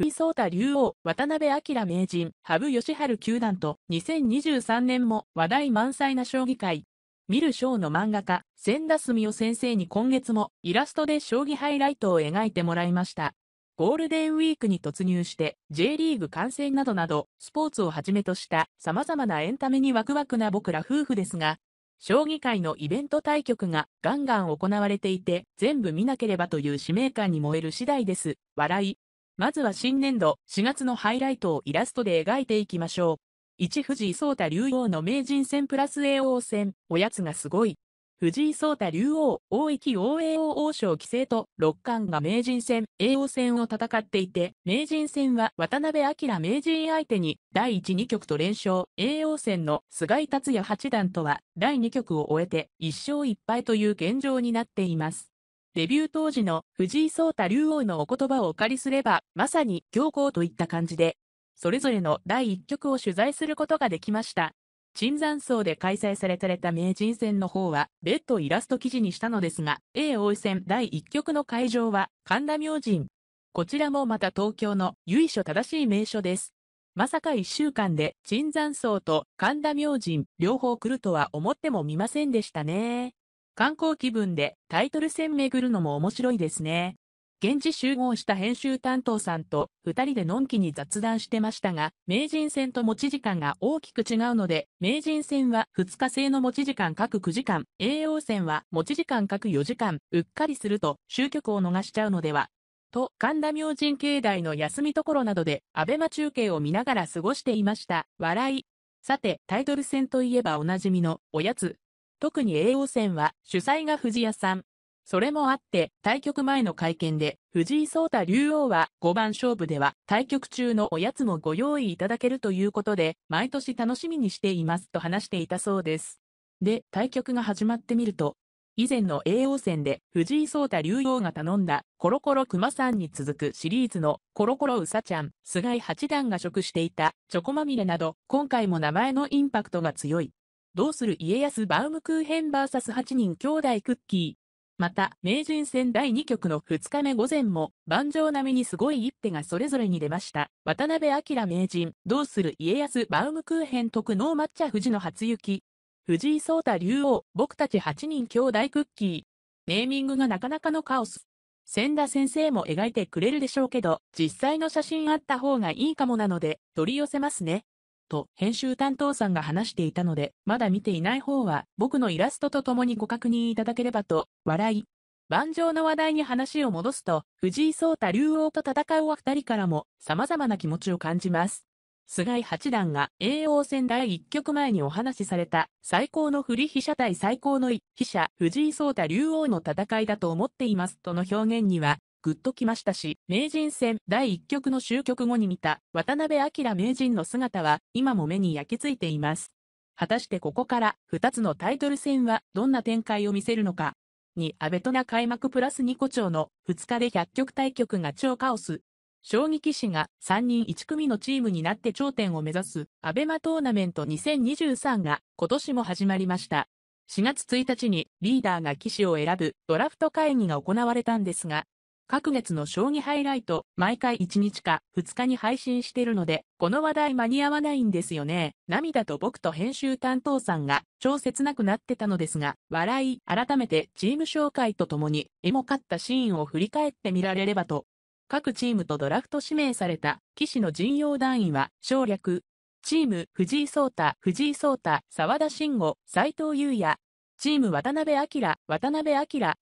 藤井聡太竜王、渡辺明名人、羽生善治九段と、2023年も話題満載な将棋界。見る将の漫画家、千田澄夫先生に今月もイラストで将棋ハイライトを描いてもらいました。ゴールデンウィークに突入して J リーグ観戦などなどスポーツをはじめとした様々なエンタメにワクワクな僕ら夫婦ですが、将棋界のイベント対局がガンガン行われていて全部見なければという使命感に燃える次第です。笑い。まずは新年度4月のハイライトをイラストで描いていきましょう。1藤井聡太竜王の名人戦プラス A 王戦、おやつがすごい。藤井聡太竜王、大域王 A 王王将棋聖と六冠が名人戦、A 王戦を戦っていて、名人戦は渡辺明名人相手に第1、2局と連勝、A 王戦の菅井達也八段とは第2局を終えて1勝1敗という現状になっています。デビュー当時の藤井聡太竜王のお言葉をお借りすれば、まさに強行といった感じで、それぞれの第一局を取材することができました。椿山荘で開催された名人戦の方は、別途イラスト記事にしたのですが、A 王位戦第一局の会場は、神田明神。こちらもまた東京の由緒正しい名所です。まさか一週間で椿山荘と神田明神両方来るとは思ってもみませんでしたね。観光気分でタイトル戦巡るのも面白いですね。現地集合した編集担当さんと二人でのんきに雑談してましたが、名人戦と持ち時間が大きく違うので、名人戦は2日制の持ち時間各9時間、栄養戦は持ち時間各4時間、うっかりすると終局を逃しちゃうのでは、と神田明神境内の休みところなどで、アベマ中継を見ながら過ごしていました。笑い。さて、タイトル戦といえばおなじみのおやつ特に叡王戦は主催が藤谷さん。それもあって、対局前の会見で、藤井聡太竜王は5番勝負では対局中のおやつもご用意いただけるということで、毎年楽しみにしていますと話していたそうです。で、対局が始まってみると、以前の叡王戦で藤井聡太竜王が頼んだコロコロ熊さんに続くシリーズのコロコロうさちゃん、菅井八段が食していたチョコまみれなど、今回も名前のインパクトが強いどうする家康バウムクーヘン VS8 人兄弟クッキー。また、名人戦第2局の2日目午前も、盤上並みにすごい一手がそれぞれに出ました。渡辺明名人、どうする家康バウムクーヘン特納抹茶富士の初雪。藤井聡太竜王、僕たち8人兄弟クッキー。ネーミングがなかなかのカオス。千田先生も描いてくれるでしょうけど、実際の写真あった方がいいかもなので、取り寄せますね。と編集担当さんが話していたので、まだ見ていない方は僕のイラストと共にご確認いただければと、笑い。盤上の話題に話を戻すと、藤井聡太竜王と戦うは二人からも様々な気持ちを感じます。菅井八段が叡王戦第1局前にお話しされた最高の振り飛車対最高の飛車藤井聡太竜王の戦いだと思っていますとの表現にはグッときましたし、名人戦第1局の終局後に見た渡辺明名人の姿は今も目に焼き付いています。果たしてここから2つのタイトル戦はどんな展開を見せるのか。に、アベトナ開幕プラス2個長の2日で100局対局が超カオス。将棋棋士が3人1組のチームになって頂点を目指すアベマトーナメント2023が今年も始まりました。4月1日にリーダーが棋士を選ぶドラフト会議が行われたんですが、各月の将棋ハイライト、毎回1日か2日に配信してるので、この話題間に合わないんですよね。涙と僕と編集担当さんが、超切なくなってたのですが、笑い、改めてチーム紹介とともに、エモかったシーンを振り返ってみられればと。各チームとドラフト指名された、騎士の陣容団員は、省略。チーム、藤井聡太、藤井聡太、沢田慎吾、斎藤優也。チーム、渡辺明、渡辺明、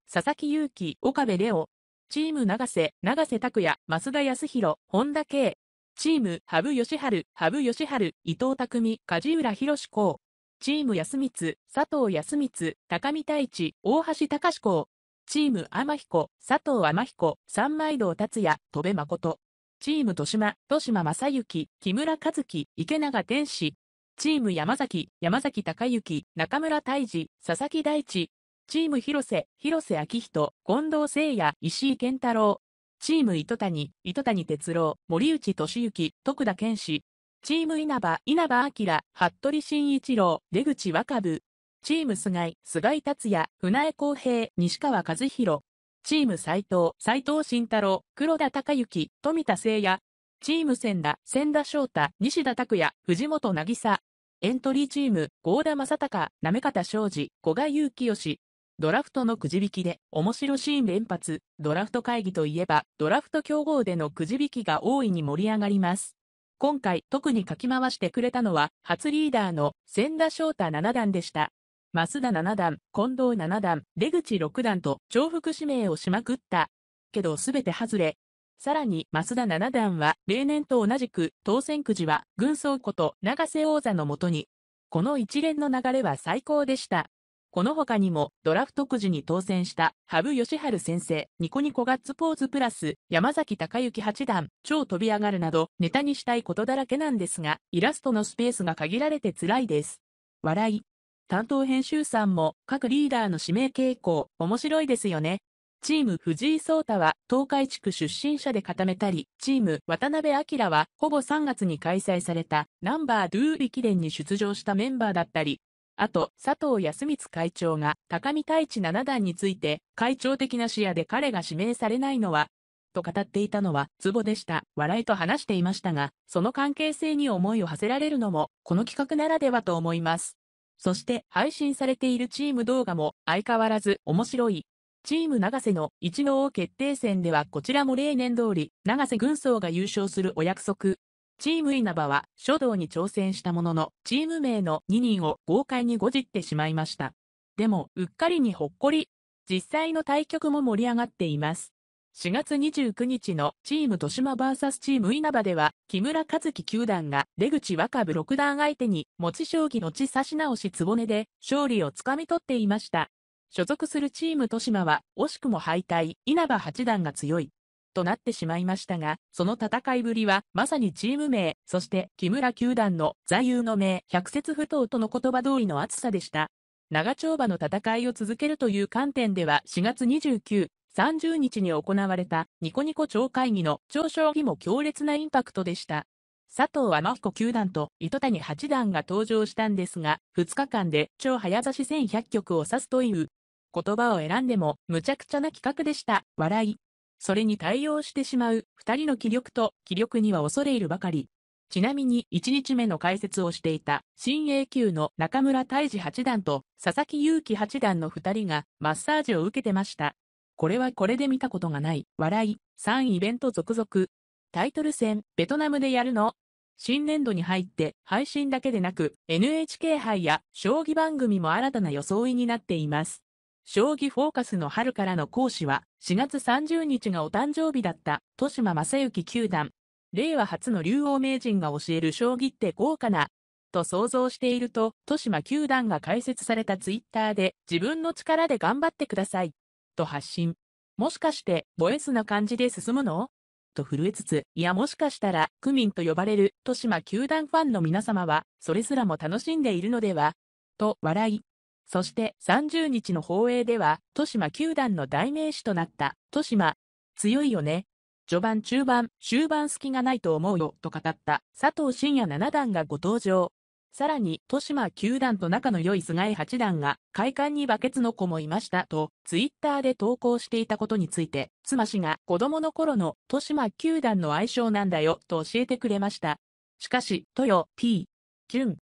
佐々木祐希、岡部レオ、チーム長瀬、長瀬拓也、増田康弘、本田圭。チーム、羽生善治、羽生善治、伊藤匠、梶浦博校。チーム安光、佐藤安光、高見太一、大橋隆校。チーム天彦、佐藤天彦、三枚堂達也、戸部誠。チーム豊島、豊島正幸、木村和樹、池永天使。チーム山崎、山崎隆之、中村泰治、佐々木大地、チーム広瀬、広瀬明人、近藤誠也、石井健太郎。チーム糸谷、糸谷哲郎、森内俊之、徳田健志。チーム稲葉、稲葉明、服部慎一郎、出口若部。チーム菅井、菅井達也、船江康平、西川和弘。チーム斎藤、斎藤慎太郎、黒田隆之、富田誠也。チーム千田、千田翔太、西田拓也、藤本渚。エントリーチーム、郷田正隆、なめかた昌司、古賀祐清、ドラフトのくじ引きで面白シーン連発、ドラフト会議といえば、ドラフト競合でのくじ引きが大いに盛り上がります。今回特に書き回してくれたのは、初リーダーの千田翔太七段でした。増田七段、近藤七段、出口六段と重複指名をしまくった。けどすべて外れ。さらに、増田七段は、例年と同じく、当選くじは、軍曹こと、長瀬王座のもとに。この一連の流れは最高でした。この他にも、ドラフトくじに当選した、羽生善治先生、ニコニコガッツポーズプラス、山崎隆之八段、超飛び上がるなど、ネタにしたいことだらけなんですが、イラストのスペースが限られて辛いです。笑い。担当編集さんも、各リーダーの指名傾向、面白いですよね。チーム藤井聡太は東海地区出身者で固めたり、チーム渡辺明はほぼ3月に開催されたナンバードゥー駅伝に出場したメンバーだったり、あと、佐藤康光会長が高見太一七段について、会長的な視野で彼が指名されないのは、と語っていたのは、ツボでした。笑いと話していましたが、その関係性に思いを馳せられるのも、この企画ならではと思います。そして、配信されているチーム動画も、相変わらず面白い。チーム長瀬の一王決定戦ではこちらも例年通り、長瀬軍曹が優勝するお約束チーム稲葉は書道に挑戦したものの、チーム名の2人を豪快にごじってしまいました。でも、うっかりにほっこり。実際の対局も盛り上がっています。4月29日のチーム豊島 VS チーム稲葉では、木村和樹球団が出口若部六段相手に、持ち将棋の地差し直しつぼねで勝利をつかみ取っていました。所属するチーム豊島は、惜しくも敗退、稲葉八段が強い。となってしまいましたが、その戦いぶりは、まさにチーム名、そして木村球団の座右の銘、百節不当との言葉通りの熱さでした。長丁場の戦いを続けるという観点では4月29、30日に行われたニコニコ超会議の超将棋も強烈なインパクトでした。佐藤天彦九段と糸谷八段が登場したんですが、2日間で超早指し1100局を指すという言葉を選んでもむちゃくちゃな企画でした。笑い。それに対応してしまう二人の気力と気力には恐れ入るばかり。ちなみに一日目の解説をしていた新 A 級の中村泰治八段と佐々木祐希八段の二人がマッサージを受けてました。これはこれで見たことがない。笑い。3イベント続々。タイトル戦、ベトナムでやるの新年度に入って配信だけでなく NHK 杯や将棋番組も新たな装いになっています。将棋フォーカスの春からの講師は、4月30日がお誕生日だった、豊島正幸九段。令和初の竜王名人が教える将棋って豪華な、と想像していると、豊島九段が開設されたツイッターで、自分の力で頑張ってください、と発信。もしかして、ボエスな感じで進むのと震えつつ、いやもしかしたら、区民と呼ばれる、豊島球団ファンの皆様は、それすらも楽しんでいるのではと笑い、そして30日の放映では、豊島球団の代名詞となった、豊島、強いよね。序盤中盤、終盤隙がないと思うよ、と語った佐藤慎也七段がご登場。さらに、豊島球団と仲の良い菅井八段が、会館にバケツの子もいましたと、ツイッターで投稿していたことについて、妻氏が子供の頃の豊島球団の愛称なんだよ、と教えてくれました。しかし、豊 P、淳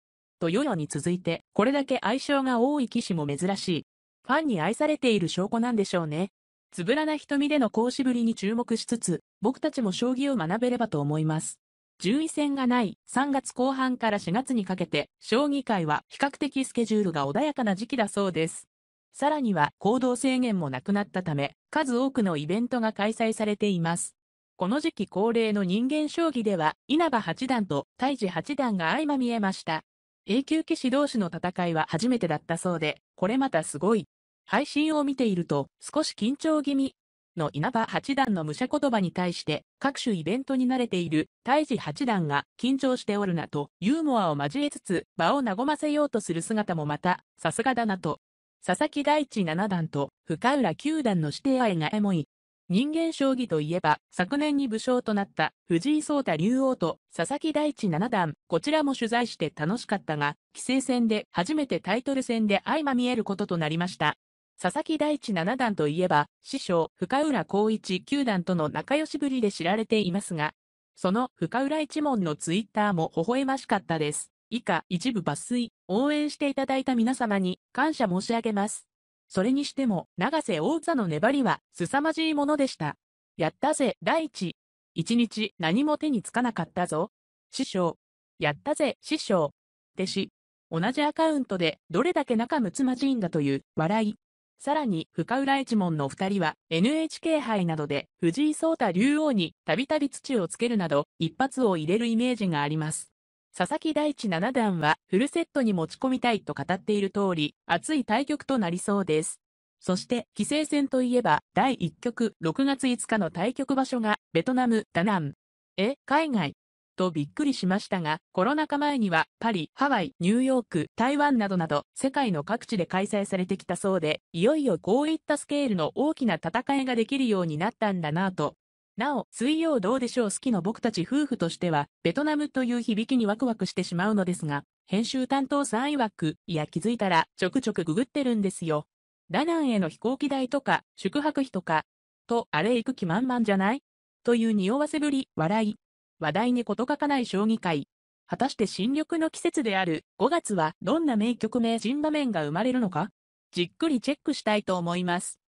とヨヨに続いて、これだけ愛称が多い騎士も珍しい。ファンに愛されている証拠なんでしょうね。つぶらな瞳での講師ぶりに注目しつつ、僕たちも将棋を学べればと思います。順位戦がない3月後半から4月にかけて、将棋界は比較的スケジュールが穏やかな時期だそうです。さらには行動制限もなくなったため、数多くのイベントが開催されています。この時期恒例の人間将棋では、稲葉八段と大治八段が相まみえました。A 級騎士同士の戦いは初めてだったそうで、これまたすごい。配信を見ていると、少し緊張気味の稲葉八段の武者言葉に対して、各種イベントに慣れている大治八段が緊張しておるなと、ユーモアを交えつつ、場を和ませようとする姿もまた、さすがだなと。佐々木大地七段と深浦九段の指定愛がエモい。人間将棋といえば、昨年に武将となった藤井聡太竜王と佐々木大地七段、こちらも取材して楽しかったが、棋聖戦で初めてタイトル戦で相まみえることとなりました。佐々木大地七段といえば、師匠、深浦光一九段との仲良しぶりで知られていますが、その深浦一門のツイッターも微笑ましかったです。以下、一部抜粋、応援していただいた皆様に感謝申し上げます。それにしても、長瀬王座の粘りは、凄まじいものでした。やったぜ、第一。一日、何も手につかなかったぞ。師匠。やったぜ、師匠。弟子。同じアカウントで、どれだけ仲睦まじいんだという、笑い。さらに、深浦一門の二人は、NHK 杯などで、藤井聡太竜王に、たびたび土をつけるなど、一発を入れるイメージがあります。佐々木大地七段はフルセットに持ち込みたいと語っている通り、熱い対局となりそうです。そして、棋聖戦といえば、第1局6月5日の対局場所が、ベトナム、ダナン。え、海外とびっくりしましたが、コロナ禍前にはパリ、ハワイ、ニューヨーク、台湾などなど世界の各地で開催されてきたそうで、いよいよこういったスケールの大きな戦いができるようになったんだなぁとなお、水曜どうでしょう好きの僕たち夫婦としては、ベトナムという響きにワクワクしてしまうのですが、編集担当さん曰く、いや気づいたら、ちょくちょくググってるんですよ。ダナンへの飛行機代とか、宿泊費とか、と、あれ行く気満々じゃないという匂わせぶり、笑い。話題に事欠かない将棋界。果たして新緑の季節である5月はどんな名曲名人場面が生まれるのかじっくりチェックしたいと思います。